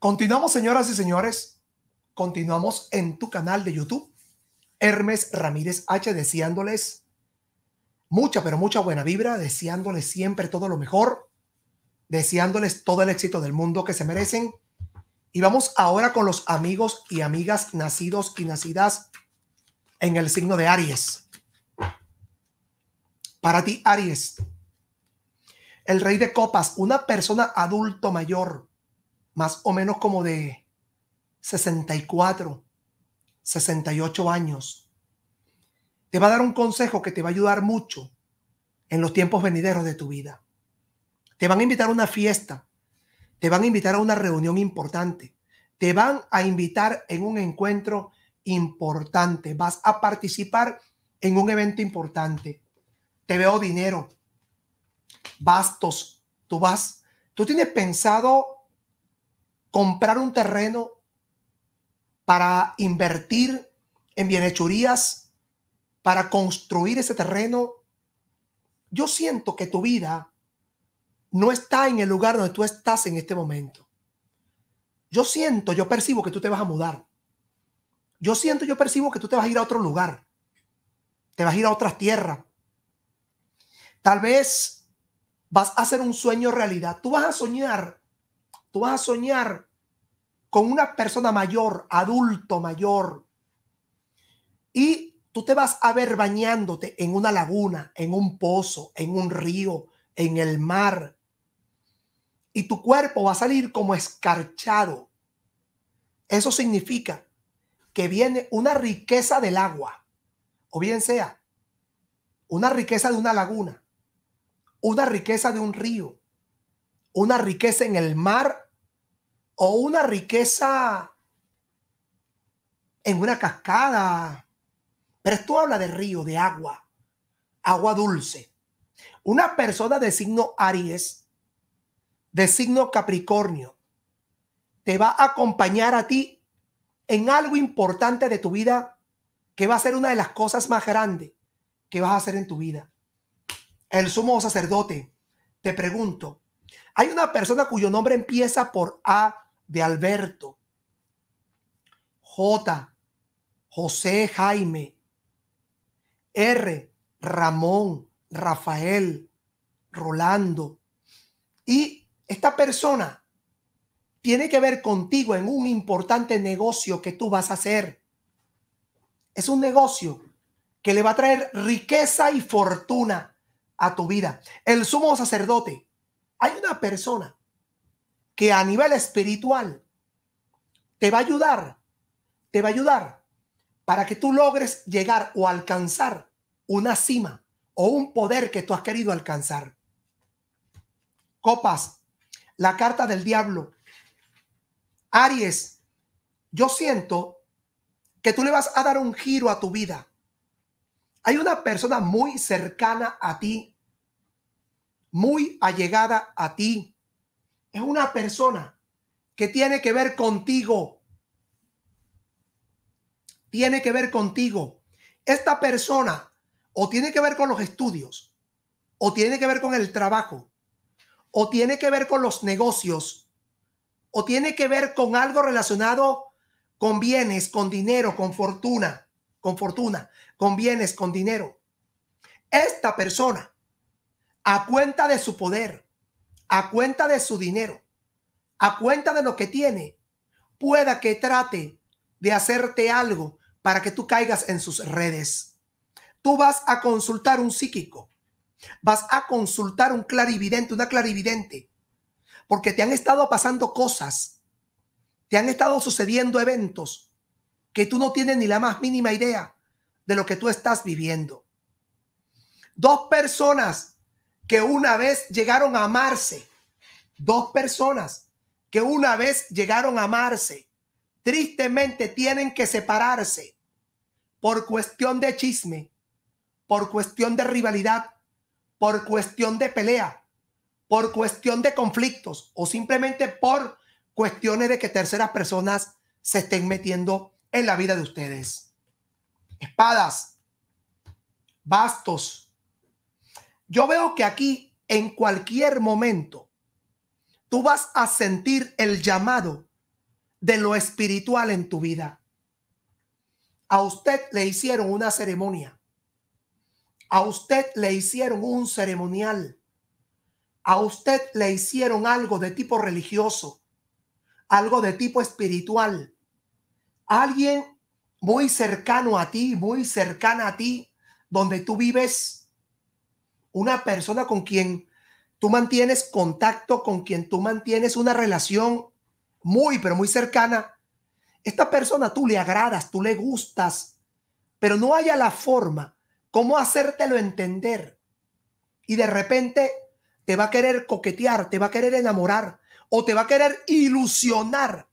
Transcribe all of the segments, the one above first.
Continuamos, señoras y señores. Continuamos en tu canal de YouTube. Hermes Ramírez H deseándoles mucha, pero mucha buena vibra, deseándoles siempre todo lo mejor, deseándoles todo el éxito del mundo que se merecen. Y vamos ahora con los amigos y amigas nacidos y nacidas en el signo de Aries. Para ti, Aries, el rey de copas, una persona adulto mayor más o menos como de 64, 68 años, te va a dar un consejo que te va a ayudar mucho en los tiempos venideros de tu vida. Te van a invitar a una fiesta, te van a invitar a una reunión importante, te van a invitar en un encuentro importante, vas a participar en un evento importante. Te veo dinero, bastos, tú vas, tú tienes pensado comprar un terreno para invertir en bienhechurías, para construir ese terreno, yo siento que tu vida no está en el lugar donde tú estás en este momento. Yo siento, yo percibo que tú te vas a mudar. Yo siento, yo percibo que tú te vas a ir a otro lugar. Te vas a ir a otras tierras. Tal vez vas a hacer un sueño realidad. Tú vas a soñar Tú vas a soñar con una persona mayor, adulto mayor, y tú te vas a ver bañándote en una laguna, en un pozo, en un río, en el mar. Y tu cuerpo va a salir como escarchado. Eso significa que viene una riqueza del agua, o bien sea, una riqueza de una laguna, una riqueza de un río, una riqueza en el mar o una riqueza en una cascada. Pero esto habla de río, de agua, agua dulce. Una persona de signo Aries, de signo Capricornio, te va a acompañar a ti en algo importante de tu vida que va a ser una de las cosas más grandes que vas a hacer en tu vida. El sumo sacerdote, te pregunto, hay una persona cuyo nombre empieza por A de Alberto, J, José Jaime, R, Ramón, Rafael, Rolando. Y esta persona tiene que ver contigo en un importante negocio que tú vas a hacer. Es un negocio que le va a traer riqueza y fortuna a tu vida. El sumo sacerdote hay una persona que a nivel espiritual te va a ayudar, te va a ayudar para que tú logres llegar o alcanzar una cima o un poder que tú has querido alcanzar. Copas, la carta del diablo. Aries, yo siento que tú le vas a dar un giro a tu vida. Hay una persona muy cercana a ti muy allegada a ti. Es una persona que tiene que ver contigo. Tiene que ver contigo. Esta persona o tiene que ver con los estudios, o tiene que ver con el trabajo, o tiene que ver con los negocios, o tiene que ver con algo relacionado con bienes, con dinero, con fortuna, con fortuna, con bienes, con dinero. Esta persona a cuenta de su poder, a cuenta de su dinero, a cuenta de lo que tiene, pueda que trate de hacerte algo para que tú caigas en sus redes. Tú vas a consultar un psíquico, vas a consultar un clarividente, una clarividente, porque te han estado pasando cosas, te han estado sucediendo eventos que tú no tienes ni la más mínima idea de lo que tú estás viviendo. Dos personas que una vez llegaron a amarse. Dos personas que una vez llegaron a amarse, tristemente tienen que separarse por cuestión de chisme, por cuestión de rivalidad, por cuestión de pelea, por cuestión de conflictos o simplemente por cuestiones de que terceras personas se estén metiendo en la vida de ustedes. Espadas, bastos, yo veo que aquí, en cualquier momento, tú vas a sentir el llamado de lo espiritual en tu vida. A usted le hicieron una ceremonia. A usted le hicieron un ceremonial. A usted le hicieron algo de tipo religioso, algo de tipo espiritual. Alguien muy cercano a ti, muy cercana a ti, donde tú vives, una persona con quien tú mantienes contacto, con quien tú mantienes una relación muy, pero muy cercana. Esta persona tú le agradas, tú le gustas, pero no haya la forma, cómo hacértelo entender. Y de repente te va a querer coquetear, te va a querer enamorar o te va a querer ilusionar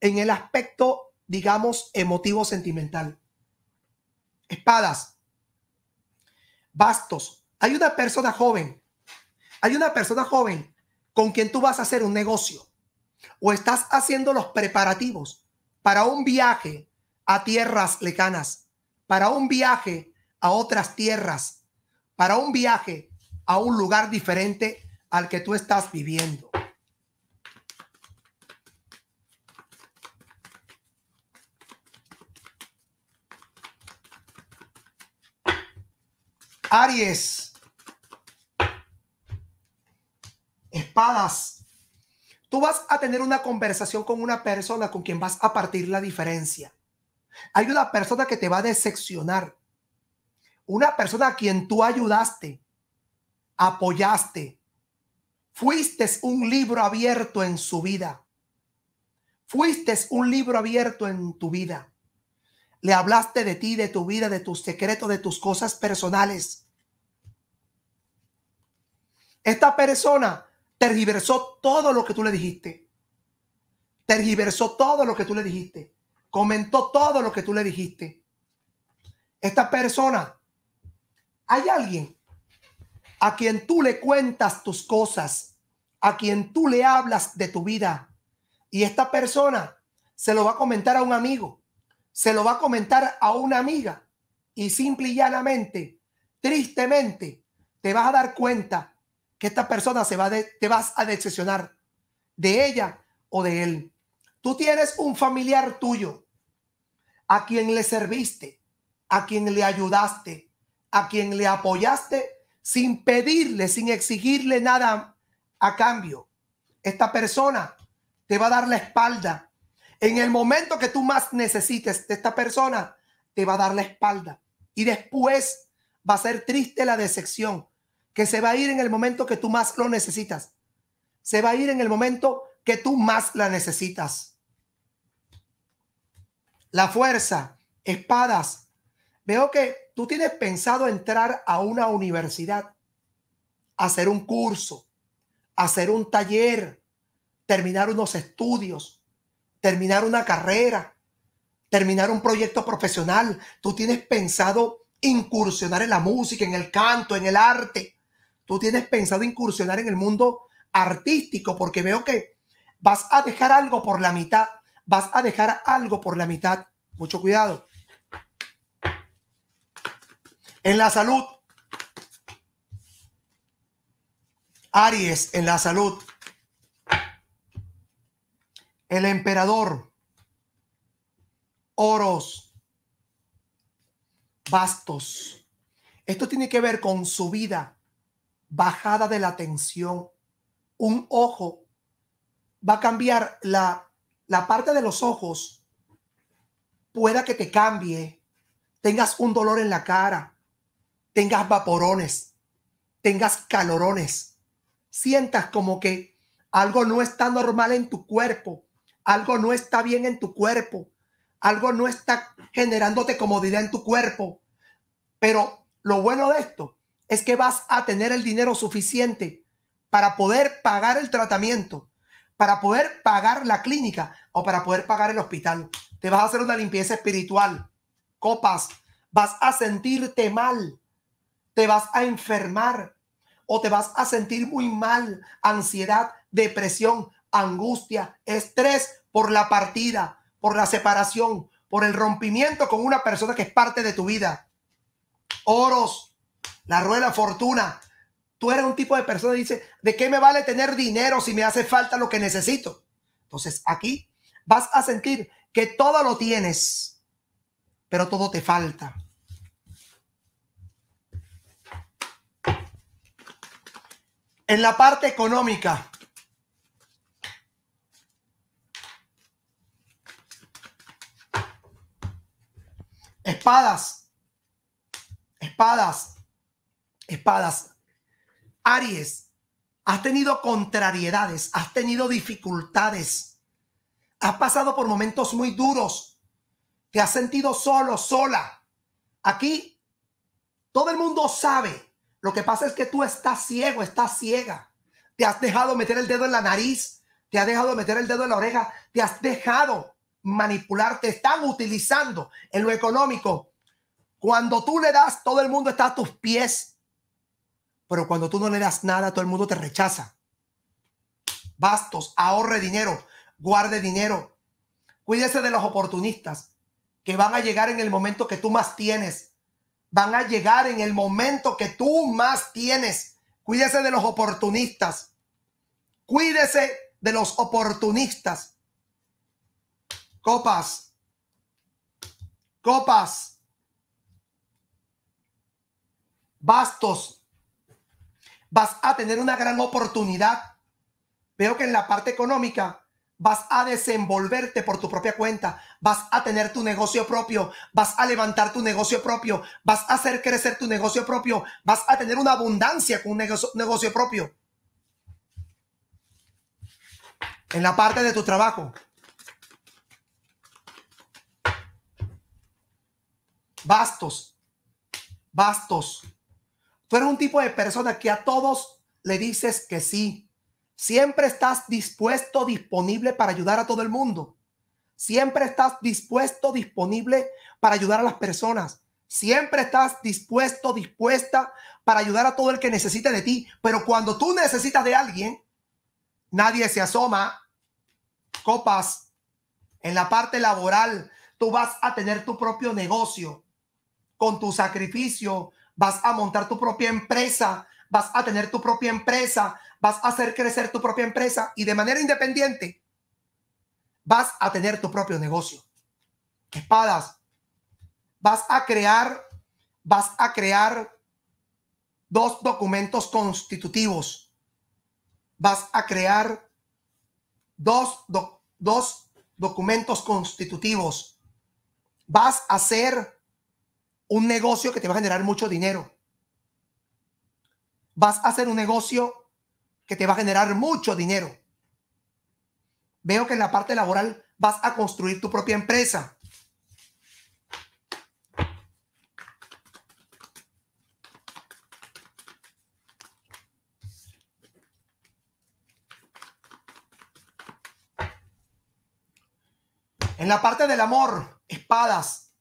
en el aspecto, digamos, emotivo sentimental. Espadas, bastos, hay una persona joven, hay una persona joven con quien tú vas a hacer un negocio o estás haciendo los preparativos para un viaje a tierras lecanas, para un viaje a otras tierras, para un viaje a un lugar diferente al que tú estás viviendo. Aries. Tú vas a tener una conversación con una persona con quien vas a partir la diferencia. Hay una persona que te va a decepcionar. Una persona a quien tú ayudaste, apoyaste. Fuiste un libro abierto en su vida. Fuiste un libro abierto en tu vida. Le hablaste de ti, de tu vida, de tus secretos, de tus cosas personales. Esta persona tergiversó todo lo que tú le dijiste. Tergiversó todo lo que tú le dijiste. Comentó todo lo que tú le dijiste. Esta persona, hay alguien a quien tú le cuentas tus cosas, a quien tú le hablas de tu vida. Y esta persona se lo va a comentar a un amigo, se lo va a comentar a una amiga. Y simple y llanamente, tristemente, te vas a dar cuenta que esta persona se va de, te vas a decepcionar de ella o de él. Tú tienes un familiar tuyo a quien le serviste, a quien le ayudaste, a quien le apoyaste sin pedirle, sin exigirle nada a cambio. Esta persona te va a dar la espalda. En el momento que tú más necesites de esta persona, te va a dar la espalda. Y después va a ser triste la decepción que se va a ir en el momento que tú más lo necesitas. Se va a ir en el momento que tú más la necesitas. La fuerza, espadas. Veo que tú tienes pensado entrar a una universidad, hacer un curso, hacer un taller, terminar unos estudios, terminar una carrera, terminar un proyecto profesional. Tú tienes pensado incursionar en la música, en el canto, en el arte tú tienes pensado incursionar en el mundo artístico, porque veo que vas a dejar algo por la mitad, vas a dejar algo por la mitad. Mucho cuidado. En la salud. Aries, en la salud. El emperador. Oros. Bastos. Esto tiene que ver con su vida, bajada de la tensión. Un ojo va a cambiar la, la parte de los ojos, pueda que te cambie, tengas un dolor en la cara, tengas vaporones, tengas calorones, sientas como que algo no está normal en tu cuerpo, algo no está bien en tu cuerpo, algo no está generándote comodidad en tu cuerpo. Pero lo bueno de esto es que vas a tener el dinero suficiente para poder pagar el tratamiento, para poder pagar la clínica o para poder pagar el hospital. Te vas a hacer una limpieza espiritual, copas, vas a sentirte mal, te vas a enfermar o te vas a sentir muy mal, ansiedad, depresión, angustia, estrés por la partida, por la separación, por el rompimiento con una persona que es parte de tu vida. Oros, la rueda fortuna. Tú eres un tipo de persona que dice, ¿de qué me vale tener dinero si me hace falta lo que necesito? Entonces aquí vas a sentir que todo lo tienes, pero todo te falta. En la parte económica, espadas, espadas, espadas. Aries, has tenido contrariedades, has tenido dificultades, has pasado por momentos muy duros, te has sentido solo, sola. Aquí todo el mundo sabe. Lo que pasa es que tú estás ciego, estás ciega. Te has dejado meter el dedo en la nariz, te has dejado meter el dedo en la oreja, te has dejado manipular, te están utilizando en lo económico. Cuando tú le das, todo el mundo está a tus pies pero cuando tú no le das nada, todo el mundo te rechaza. Bastos, ahorre dinero, guarde dinero. Cuídese de los oportunistas que van a llegar en el momento que tú más tienes. Van a llegar en el momento que tú más tienes. Cuídese de los oportunistas. Cuídese de los oportunistas. Copas. Copas. Bastos vas a tener una gran oportunidad. Veo que en la parte económica vas a desenvolverte por tu propia cuenta, vas a tener tu negocio propio, vas a levantar tu negocio propio, vas a hacer crecer tu negocio propio, vas a tener una abundancia con un negocio, propio. En la parte de tu trabajo. Bastos, bastos, un tipo de persona que a todos le dices que sí. Siempre estás dispuesto, disponible para ayudar a todo el mundo. Siempre estás dispuesto, disponible para ayudar a las personas. Siempre estás dispuesto, dispuesta para ayudar a todo el que necesite de ti. Pero cuando tú necesitas de alguien, nadie se asoma. Copas, en la parte laboral, tú vas a tener tu propio negocio con tu sacrificio, vas a montar tu propia empresa, vas a tener tu propia empresa, vas a hacer crecer tu propia empresa y de manera independiente vas a tener tu propio negocio. Espadas, vas a crear, vas a crear dos documentos constitutivos. Vas a crear dos, dos documentos constitutivos. Vas a hacer un negocio que te va a generar mucho dinero. Vas a hacer un negocio que te va a generar mucho dinero. Veo que en la parte laboral vas a construir tu propia empresa. En la parte del amor, espadas,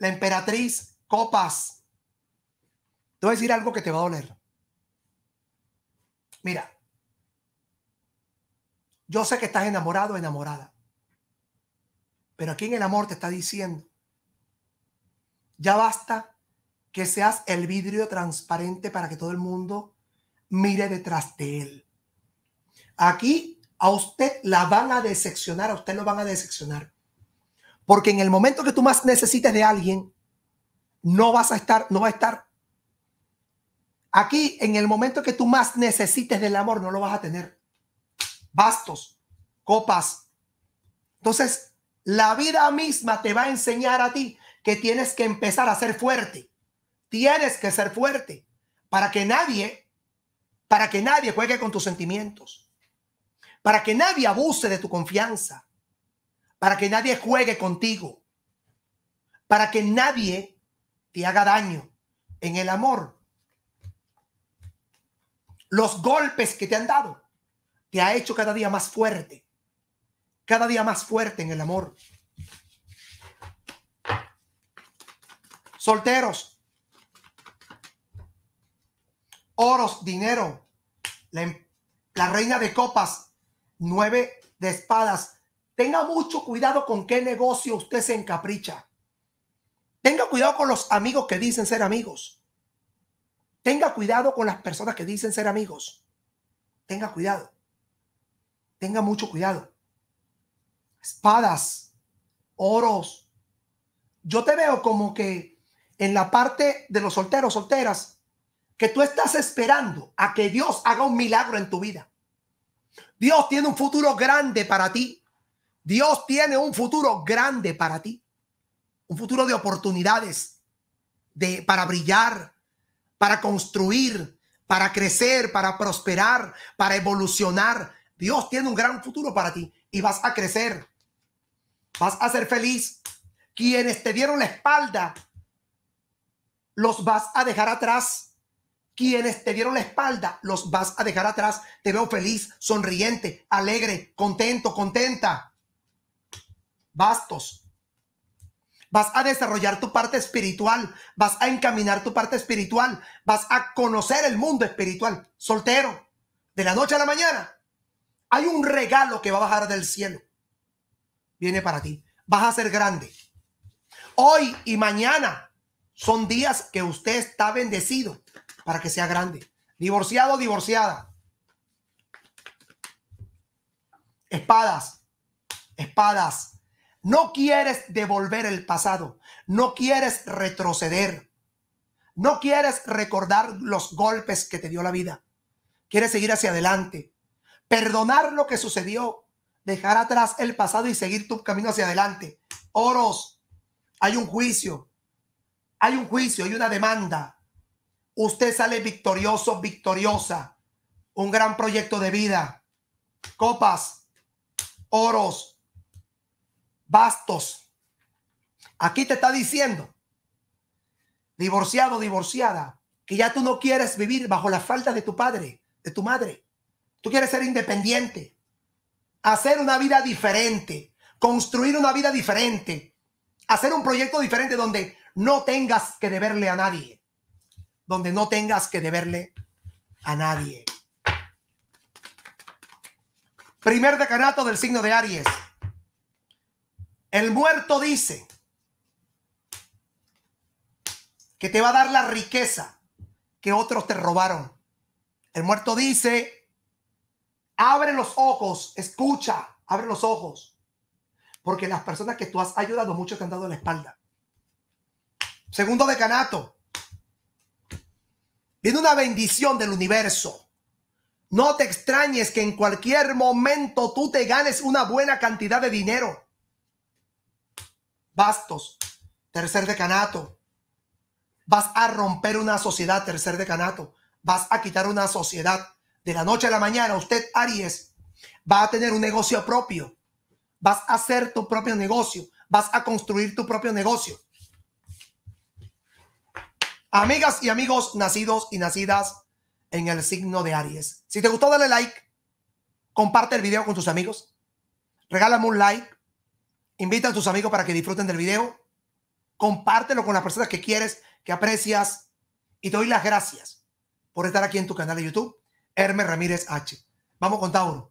la emperatriz, copas. Te voy a decir algo que te va a doler. Mira, yo sé que estás enamorado, enamorada. Pero aquí en el amor te está diciendo, ya basta que seas el vidrio transparente para que todo el mundo mire detrás de él. Aquí a usted la van a decepcionar, a usted lo van a decepcionar. Porque en el momento que tú más necesites de alguien, no vas a estar, no va a estar. Aquí, en el momento que tú más necesites del amor, no lo vas a tener. Bastos, copas. Entonces, la vida misma te va a enseñar a ti que tienes que empezar a ser fuerte. Tienes que ser fuerte para que nadie, para que nadie juegue con tus sentimientos, para que nadie abuse de tu confianza, para que nadie juegue contigo, para que nadie te haga daño en el amor. Los golpes que te han dado te ha hecho cada día más fuerte, cada día más fuerte en el amor. Solteros, oros, dinero, la, em, la reina de copas, nueve de espadas, Tenga mucho cuidado con qué negocio usted se encapricha. Tenga cuidado con los amigos que dicen ser amigos. Tenga cuidado con las personas que dicen ser amigos. Tenga cuidado. Tenga mucho cuidado. Espadas, oros. Yo te veo como que en la parte de los solteros, solteras, que tú estás esperando a que Dios haga un milagro en tu vida. Dios tiene un futuro grande para ti. Dios tiene un futuro grande para ti, un futuro de oportunidades, de, para brillar, para construir, para crecer, para prosperar, para evolucionar. Dios tiene un gran futuro para ti y vas a crecer, vas a ser feliz. Quienes te dieron la espalda, los vas a dejar atrás. Quienes te dieron la espalda, los vas a dejar atrás. Te veo feliz, sonriente, alegre, contento, contenta. Bastos. Vas a desarrollar tu parte espiritual, vas a encaminar tu parte espiritual, vas a conocer el mundo espiritual. Soltero, de la noche a la mañana, hay un regalo que va a bajar del cielo. Viene para ti. Vas a ser grande. Hoy y mañana son días que usted está bendecido para que sea grande. Divorciado, divorciada. Espadas, espadas, no quieres devolver el pasado, no quieres retroceder, no quieres recordar los golpes que te dio la vida, quieres seguir hacia adelante, perdonar lo que sucedió, dejar atrás el pasado y seguir tu camino hacia adelante. Oros, hay un juicio, hay un juicio, hay una demanda. Usted sale victorioso, victoriosa. Un gran proyecto de vida. Copas, oros, Bastos. Aquí te está diciendo, divorciado, divorciada, que ya tú no quieres vivir bajo la falta de tu padre, de tu madre. Tú quieres ser independiente, hacer una vida diferente, construir una vida diferente, hacer un proyecto diferente donde no tengas que deberle a nadie, donde no tengas que deberle a nadie. Primer decanato del signo de Aries. El muerto dice que te va a dar la riqueza que otros te robaron. El muerto dice, abre los ojos, escucha, abre los ojos. Porque las personas que tú has ayudado, mucho te han dado la espalda. Segundo decanato. Viene una bendición del universo. No te extrañes que en cualquier momento tú te ganes una buena cantidad de dinero. Bastos, tercer decanato. Vas a romper una sociedad, tercer decanato. Vas a quitar una sociedad. De la noche a la mañana, usted, Aries, va a tener un negocio propio. Vas a hacer tu propio negocio. Vas a construir tu propio negocio. Amigas y amigos nacidos y nacidas en el signo de Aries. Si te gustó, dale like. Comparte el video con tus amigos. Regálame un like Invita a tus amigos para que disfruten del video. Compártelo con las personas que quieres, que aprecias. Y te doy las gracias por estar aquí en tu canal de YouTube, Hermes Ramírez H. Vamos con Tauro.